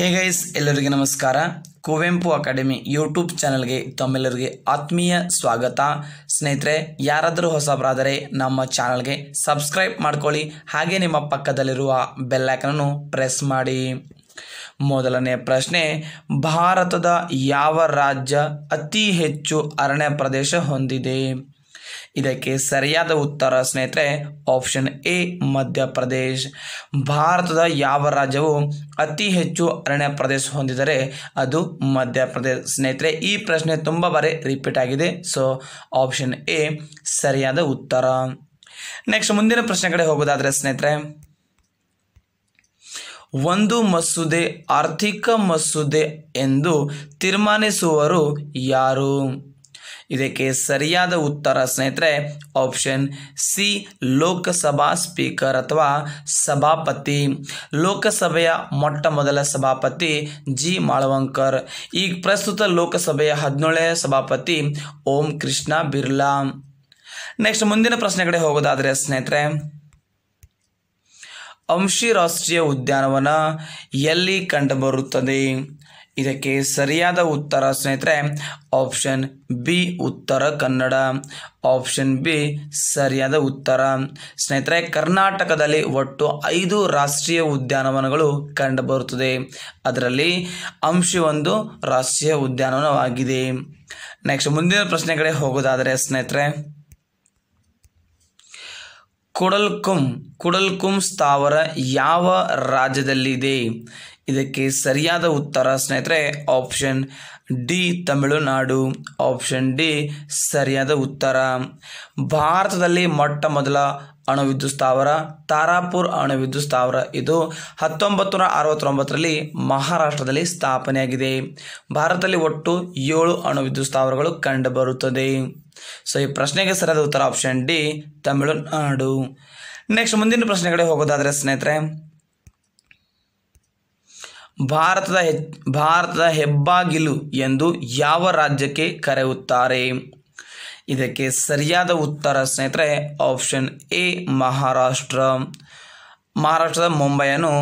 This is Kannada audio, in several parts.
ಹೇ ಗೈಸ್ ಎಲ್ಲರಿಗೆ ನಮಸ್ಕಾರ ಕುವೆಂಪು ಅಕಾಡೆಮಿ ಯೂಟ್ಯೂಬ್ ಚಾನಲ್ಗೆ ತಮ್ಮೆಲ್ಲರಿಗೆ ಆತ್ಮೀಯ ಸ್ವಾಗತ ಸ್ನೇಹಿತರೆ ಯಾರಾದರೂ ಹೊಸಬರಾದರೆ ನಮ್ಮ ಚಾನಲ್ಗೆ ಸಬ್ಸ್ಕ್ರೈಬ್ ಮಾಡ್ಕೊಳ್ಳಿ ಹಾಗೆ ನಿಮ್ಮ ಪಕ್ಕದಲ್ಲಿರುವ ಬೆಲ್ಲೈಕನನ್ನು ಪ್ರೆಸ್ ಮಾಡಿ ಮೊದಲನೇ ಪ್ರಶ್ನೆ ಭಾರತದ ಯಾವ ರಾಜ್ಯ ಅತಿ ಹೆಚ್ಚು ಅರಣ್ಯ ಪ್ರದೇಶ ಹೊಂದಿದೆ ಇದಕ್ಕೆ ಸರಿಯಾದ ಉತ್ತರ ಸ್ನೇಹಿತರೆ ಆಪ್ಷನ್ ಎ ಮಧ್ಯಪ್ರದೇಶ್ ಭಾರತದ ಯಾವ ರಾಜ್ಯವು ಅತಿ ಹೆಚ್ಚು ಅರಣ್ಯ ಪ್ರದೇಶ ಹೊಂದಿದರೆ ಅದು ಮಧ್ಯಪ್ರದೇಶ ಸ್ನೇಹಿತರೆ ಈ ಪ್ರಶ್ನೆ ತುಂಬ ಬಾರಿ ರಿಪೀಟ್ ಆಗಿದೆ ಸೊ ಆಪ್ಷನ್ ಎ ಸರಿಯಾದ ಉತ್ತರ ನೆಕ್ಸ್ಟ್ ಮುಂದಿನ ಪ್ರಶ್ನೆ ಕಡೆ ಹೋಗೋದಾದರೆ ಸ್ನೇಹಿತರೆ ಒಂದು ಮಸೂದೆ ಆರ್ಥಿಕ ಮಸೂದೆ ಎಂದು ತೀರ್ಮಾನಿಸುವರು ಯಾರು ಇದಕ್ಕೆ ಸರಿಯಾದ ಉತ್ತರ ಸ್ನೇಹಿತರೆ ಆಪ್ಷನ್ ಸಿ ಲೋಕಸಭಾ ಸ್ಪೀಕರ್ ಅಥವಾ ಸಭಾಪತಿ ಲೋಕಸಭೆಯ ಮೊಟ್ಟ ಮೊದಲ ಸಭಾಪತಿ ಜಿ ಮಾಳವಂಕರ್ ಈಗ ಪ್ರಸ್ತುತ ಲೋಕಸಭೆಯ ಹದಿನೇಳನೇ ಸಭಾಪತಿ ಓಂ ಕೃಷ್ಣ ಬಿರ್ಲಾ ನೆಕ್ಸ್ಟ್ ಮುಂದಿನ ಪ್ರಶ್ನೆ ಕಡೆ ಹೋಗೋದಾದರೆ ಸ್ನೇಹಿತರೆ ಅಂಶಿ ರಾಷ್ಟ್ರೀಯ ಉದ್ಯಾನವನ ಎಲ್ಲಿ ಕಂಡುಬರುತ್ತದೆ ಇದಕ್ಕೆ ಸರಿಯಾದ ಉತ್ತರ ಸ್ನೇಹಿತರೆ ಆಪ್ಷನ್ ಬಿ ಉತ್ತರ ಕನ್ನಡ ಆಪ್ಷನ್ ಬಿ ಸರಿಯಾದ ಉತ್ತರ ಸ್ನೇಹಿತರೆ ಕರ್ನಾಟಕದಲ್ಲಿ ಒಟ್ಟು ಐದು ರಾಷ್ಟ್ರೀಯ ಉದ್ಯಾನವನಗಳು ಕಂಡುಬರುತ್ತದೆ ಅದರಲ್ಲಿ ಒಂದು ರಾಷ್ಟ್ರೀಯ ಉದ್ಯಾನವನವಾಗಿದೆ ನೆಕ್ಸ್ಟ್ ಮುಂದಿನ ಪ್ರಶ್ನೆ ಕಡೆ ಹೋಗೋದಾದರೆ ಸ್ನೇಹಿತರೆ ಕೊಡಲ್ಕುಂ ಕುಡಲ್ಕುಂ ಸ್ಥಾವರ ಯಾವ ರಾಜ್ಯದಲ್ಲಿದೆ ಇದಕ್ಕೆ ಸರಿಯಾದ ಉತ್ತರ ಸ್ನೇಹಿತರೆ option D Tamil Nadu option D ಸರಿಯಾದ ಉತ್ತರ ಭಾರತದಲ್ಲಿ ಮೊಟ್ಟ ಮೊದಲ ಅಣುವಿದ್ಯುತ್ ಸ್ಥಾವರ ತಾರಾಪುರ್ ಅಣುವಿದ್ಯುತ್ ಸ್ಥಾವರ ಇದು ಹತ್ತೊಂಬತ್ತು ನೂರ ಅರವತ್ತೊಂಬತ್ತರಲ್ಲಿ ಮಹಾರಾಷ್ಟ್ರದಲ್ಲಿ ಸ್ಥಾಪನೆಯಾಗಿದೆ ಭಾರತದಲ್ಲಿ ಒಟ್ಟು ಏಳು ಅಣುವಿದ್ಯುತ್ ಸ್ಥಾವರಗಳು ಕಂಡುಬರುತ್ತದೆ ಸೊ ಈ ಪ್ರಶ್ನೆಗೆ ಸರಿಯಾದ ಉತ್ತರ ಆಪ್ಷನ್ ಡಿ ತಮಿಳುನಾಡು ನೆಕ್ಸ್ಟ್ ಮುಂದಿನ ಪ್ರಶ್ನೆಗಳಿಗೆ ಹೋಗೋದಾದರೆ ಸ್ನೇಹಿತರೆ ಭಾರತದ ಹೆ ಭಾರತದ ಹೆಬ್ಬಾಗಿಲು ಎಂದು ಯಾವ ರಾಜ್ಯಕ್ಕೆ ಕರೆಯುತ್ತಾರೆ ಇದಕ್ಕೆ ಸರಿಯಾದ ಉತ್ತರ ಸ್ನೇಹಿತರೆ ಆಪ್ಷನ್ ಎ ಮಹಾರಾಷ್ಟ್ರ ಮಹಾರಾಷ್ಟ್ರದ ಮುಂಬೈಯನ್ನು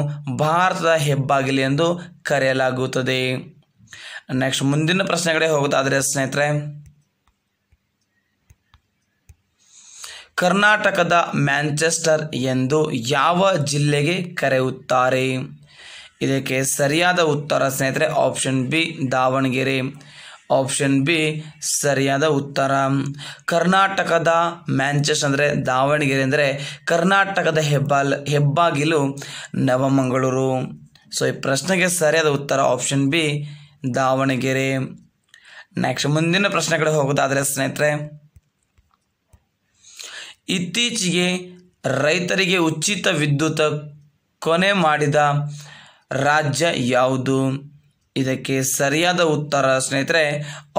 ಭಾರತದ ಹೆಬ್ಬಾಗಿಲು ಎಂದು ಕರೆಯಲಾಗುತ್ತದೆ ನೆಕ್ಸ್ಟ್ ಮುಂದಿನ ಪ್ರಶ್ನೆಗಳೇ ಹೋಗುತ್ತಾದರೆ ಸ್ನೇಹಿತರೆ ಕರ್ನಾಟಕದ ಮ್ಯಾಂಚೆಸ್ಟರ್ ಎಂದು ಯಾವ ಜಿಲ್ಲೆಗೆ ಕರೆಯುತ್ತಾರೆ ಇದಕ್ಕೆ ಸರಿಯಾದ ಉತ್ತರ ಸ್ನೇಹಿತರೆ option B Davanagere option B ಸರಿಯಾದ ಉತ್ತರ ಕರ್ನಾಟಕದ ಮ್ಯಾಂಚೆಸ್ ಅಂದರೆ ದಾವಣಗೆರೆ ಅಂದರೆ ಕರ್ನಾಟಕದ ಹೆಬ್ಬಾಲ್ ಹೆಬ್ಬಾಗಿಲು ನವಮಂಗಳೂರು ಸೊ ಈ ಪ್ರಶ್ನೆಗೆ ಸರಿಯಾದ ಉತ್ತರ ಆಪ್ಷನ್ ಬಿ ದಾವಣಗೆರೆ ನೆಕ್ಸ್ಟ್ ಮುಂದಿನ ಪ್ರಶ್ನೆಗಳು ಹೋಗೋದಾದರೆ ಸ್ನೇಹಿತರೆ ಇತ್ತೀಚೆಗೆ ರೈತರಿಗೆ ಉಚಿತ ವಿದ್ಯುತ್ ಕೊನೆ ಮಾಡಿದ ರಾಜ್ಯ ಯಾವುದು ಇದಕ್ಕೆ ಸರಿಯಾದ ಉತ್ತರ ಸ್ನೇಹಿತರೆ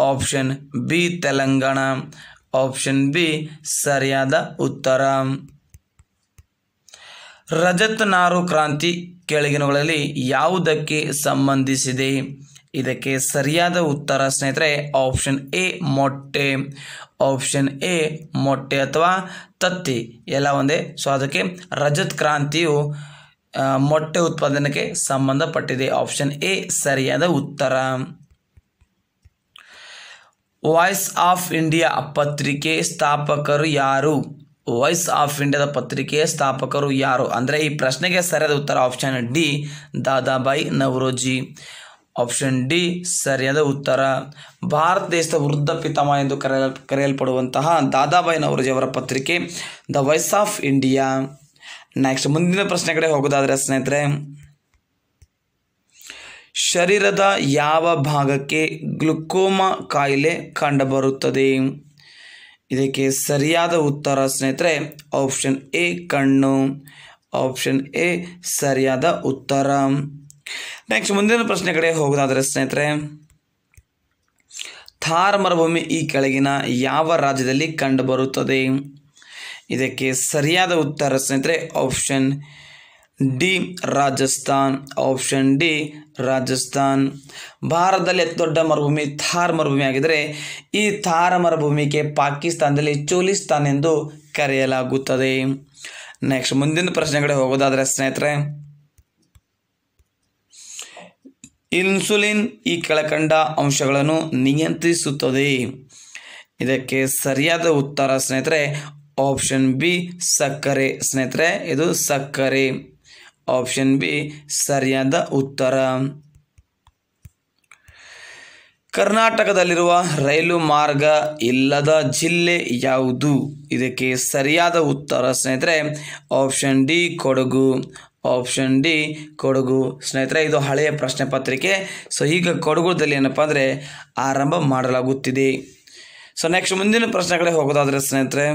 option B Telangana option B ಸರಿಯಾದ ಉತ್ತರ ರಜತ್ ನಾರು ಕ್ರಾಂತಿ ಕೆಳಗಿನಗಳಲ್ಲಿ ಯಾವುದಕ್ಕೆ ಸಂಬಂಧಿಸಿದೆ ಇದಕ್ಕೆ ಸರಿಯಾದ ಉತ್ತರ ಸ್ನೇಹಿತರೆ ಆಪ್ಷನ್ ಎ ಮೊಟ್ಟೆ ಆಪ್ಷನ್ ಎ ಮೊಟ್ಟೆ ಅಥವಾ ತತ್ತಿ ಎಲ್ಲ ಒಂದೇ ಸೊ ಅದಕ್ಕೆ ರಜತ್ ಕ್ರಾಂತಿಯು ಮೊಟ್ಟೆ ಉತ್ಪಾದನೆಗೆ ಸಂಬಂಧಪಟ್ಟಿದೆ ಆಪ್ಷನ್ ಎ ಸರಿಯಾದ ಉತ್ತರ ವಾಯ್ಸ್ ಆಫ್ ಇಂಡಿಯಾ ಪತ್ರಿಕೆ ಸ್ಥಾಪಕರು ಯಾರು ವಾಯ್ಸ್ ಆಫ್ ಇಂಡಿಯಾದ ಪತ್ರಿಕೆಯ ಸ್ಥಾಪಕರು ಯಾರು ಅಂದರೆ ಈ ಪ್ರಶ್ನೆಗೆ ಸರಿಯಾದ ಉತ್ತರ option D Dadabhai Naoroji option D ಸರಿಯಾದ ಉತ್ತರ ಭಾರತ ದೇಶದ ವೃದ್ಧ ಪಿತಾಮಹ ಎಂದು ಕರೆಯಲ್ ಕರೆಯಲ್ಪಡುವಂತಹ ದಾದಾಬಾಯಿ ನವರೋಜಿ ಅವರ ಪತ್ರಿಕೆ the voice of India next ಮುಂದಿನ ಪ್ರಶ್ನೆ ಕಡೆ ಹೋಗೋದಾದರೆ ಸ್ನೇಹಿತರೆ ಶರೀರದ ಯಾವ ಭಾಗಕ್ಕೆ ಗ್ಲುಕೋಮಾ ಕಾಯಿಲೆ ಕಂಡುಬರುತ್ತದೆ ಇದಕ್ಕೆ ಸರಿಯಾದ ಉತ್ತರ ಸ್ನೇಹಿತರೆ ಆಪ್ಷನ್ ಎ ಕಣ್ಣು ಆಪ್ಷನ್ ಎ ಸರಿಯಾದ ಉತ್ತರ ನೆಕ್ಸ್ಟ್ ಮುಂದಿನ ಪ್ರಶ್ನೆ ಕಡೆ ಹೋಗೋದಾದರೆ ಸ್ನೇಹಿತರೆ ಥಾರ್ ಮರುಭೂಮಿ ಈ ಕೆಳಗಿನ ಯಾವ ರಾಜ್ಯದಲ್ಲಿ ಕಂಡುಬರುತ್ತದೆ ಇದಕ್ಕೆ ಸರಿಯಾದ ಉತ್ತರ ಸ್ನೇಹಿತರೆ option D Rajasthan option D Rajasthan ಭಾರತದಲ್ಲಿ ಅತಿ ದೊಡ್ಡ ಮರುಭೂಮಿ ಥಾರ್ ಮರುಭೂಮಿ ಆಗಿದ್ದರೆ ಈ ಥಾರ್ ಮರುಭೂಮಿಗೆ ಪಾಕಿಸ್ತಾನದಲ್ಲಿ ಚೋಲಿಸ್ತಾನ್ ಎಂದು ಕರೆಯಲಾಗುತ್ತದೆ ನೆಕ್ಸ್ಟ್ ಮುಂದಿನ ಕಡೆ ಹೋಗೋದಾದರೆ ಸ್ನೇಹಿತರೆ ಇನ್ಸುಲಿನ್ ಈ ಕೆಳಕಂಡ ಅಂಶಗಳನ್ನು ನಿಯಂತ್ರಿಸುತ್ತದೆ ಇದಕ್ಕೆ ಸರಿಯಾದ ಉತ್ತರ ಸ್ನೇಹಿತರೆ ಆಪ್ಷನ್ ಬಿ ಸಕ್ಕರೆ ಸ್ನೇಹಿತರೆ ಇದು ಸಕ್ಕರೆ ಆಪ್ಷನ್ ಬಿ ಸರಿಯಾದ ಉತ್ತರ ಕರ್ನಾಟಕದಲ್ಲಿರುವ ರೈಲು ಮಾರ್ಗ ಇಲ್ಲದ ಜಿಲ್ಲೆ ಯಾವುದು ಇದಕ್ಕೆ ಸರಿಯಾದ ಉತ್ತರ ಸ್ನೇಹಿತರೆ option D Kodagu option D Kodagu ಸ್ನೇಹಿತರೆ ಇದು ಹಳೆಯ ಪ್ರಶ್ನೆ ಪತ್ರಿಕೆ ಸೊ ಈಗ ಕೊಡಗುದಲ್ಲಿ ಏನಪ್ಪ ಅಂದರೆ ಆರಂಭ ಮಾಡಲಾಗುತ್ತಿದೆ ಸೊ ನೆಕ್ಸ್ಟ್ ಮುಂದಿನ ಪ್ರಶ್ನೆಗಳೇ ಹೋಗೋದಾದರೆ ಸ್ನೇಹಿತರೆ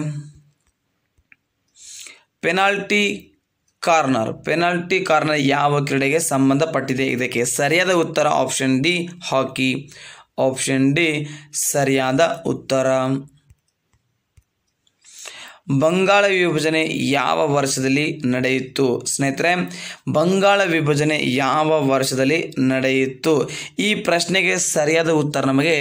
ಪೆನಾಲ್ಟಿ ಕಾರ್ನರ್ ಪೆನಾಲ್ಟಿ ಕಾರ್ನರ್ ಯಾವ ಕ್ರೀಡೆಗೆ ಸಂಬಂಧಪಟ್ಟಿದೆ ಇದಕ್ಕೆ ಸರಿಯಾದ ಉತ್ತರ option D hockey option D ಸರಿಯಾದ ಉತ್ತರ ಬಂಗಾಳ ವಿಭಜನೆ ಯಾವ ವರ್ಷದಲ್ಲಿ ನಡೆಯಿತು ಸ್ನೇಹಿತರೆ ಬಂಗಾಳ ವಿಭಜನೆ ಯಾವ ವರ್ಷದಲ್ಲಿ ನಡೆಯಿತು ಈ ಪ್ರಶ್ನೆಗೆ ಸರಿಯಾದ ಉತ್ತರ ನಮಗೆ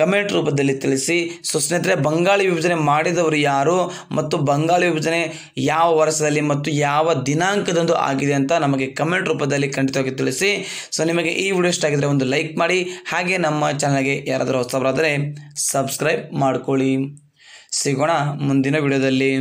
ಕಮೆಂಟ್ ರೂಪದಲ್ಲಿ ತಿಳಿಸಿ ಸೊ ಸ್ನೇಹಿತರೆ ಬಂಗಾಳ ವಿಭಜನೆ ಮಾಡಿದವರು ಯಾರು ಮತ್ತು ಬಂಗಾಳ ವಿಭಜನೆ ಯಾವ ವರ್ಷದಲ್ಲಿ ಮತ್ತು ಯಾವ ದಿನಾಂಕದಂದು ಆಗಿದೆ ಅಂತ ನಮಗೆ ಕಮೆಂಟ್ ರೂಪದಲ್ಲಿ ಖಂಡಿತವಾಗಿ ತಿಳಿಸಿ ಸೊ ನಿಮಗೆ ಈ ವಿಡಿಯೋ ಇಷ್ಟ ಆಗಿದ್ರೆ ಒಂದು ಲೈಕ್ ಮಾಡಿ ಹಾಗೆ ನಮ್ಮ ಚಾನಲ್ಗೆ ಯಾರಾದರೂ ಹೊಸಬರಾದರೆ ಸಬ್ಸ್ಕ್ರೈಬ್ ಮಾಡಿಕೊಳ್ಳಿ ಸಿಗೋಣ ಮುಂದಿನ ವಿಡಿಯೋದಲ್ಲಿ